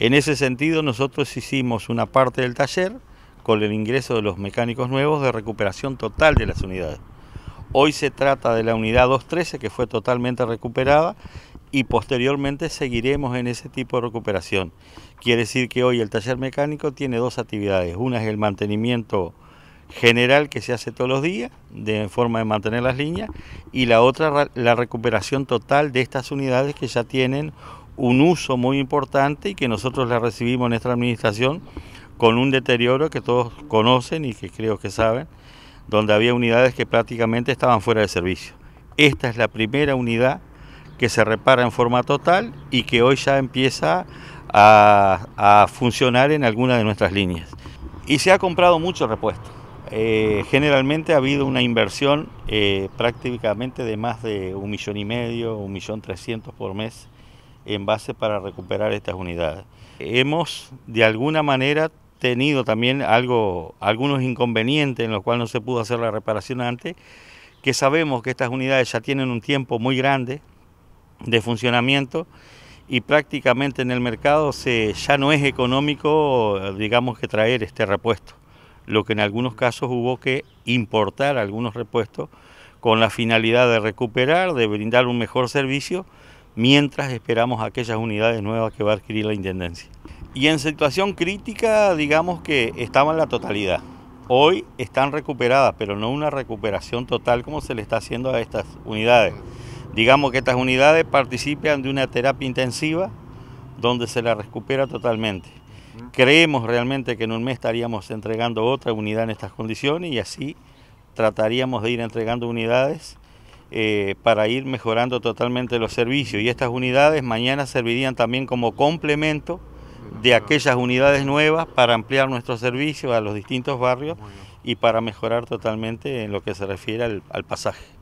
En ese sentido nosotros hicimos una parte del taller con el ingreso de los mecánicos nuevos de recuperación total de las unidades. Hoy se trata de la unidad 213 que fue totalmente recuperada y posteriormente seguiremos en ese tipo de recuperación. Quiere decir que hoy el taller mecánico tiene dos actividades. Una es el mantenimiento general que se hace todos los días, de forma de mantener las líneas, y la otra la recuperación total de estas unidades que ya tienen un uso muy importante y que nosotros la recibimos en nuestra administración con un deterioro que todos conocen y que creo que saben, donde había unidades que prácticamente estaban fuera de servicio. Esta es la primera unidad que se repara en forma total y que hoy ya empieza a, funcionar en alguna de nuestras líneas. Y se ha comprado mucho repuesto. Eh, generalmente ha habido una inversión eh, prácticamente de más de un millón y medio, un millón trescientos por mes en base para recuperar estas unidades. Hemos de alguna manera tenido también algo, algunos inconvenientes en los cuales no se pudo hacer la reparación antes, que sabemos que estas unidades ya tienen un tiempo muy grande de funcionamiento y prácticamente en el mercado se, ya no es económico, digamos, que traer este repuesto. Lo que en algunos casos hubo que importar algunos repuestos con la finalidad de recuperar, de brindar un mejor servicio mientras esperamos aquellas unidades nuevas que va a adquirir la Intendencia. Y en situación crítica, digamos que estaban la totalidad. Hoy están recuperadas, pero no una recuperación total como se le está haciendo a estas unidades. Digamos que estas unidades participan de una terapia intensiva donde se la recupera totalmente. Creemos realmente que en un mes estaríamos entregando otra unidad en estas condiciones y así trataríamos de ir entregando unidades eh, para ir mejorando totalmente los servicios. Y estas unidades mañana servirían también como complemento de aquellas unidades nuevas para ampliar nuestro servicio a los distintos barrios y para mejorar totalmente en lo que se refiere al pasaje.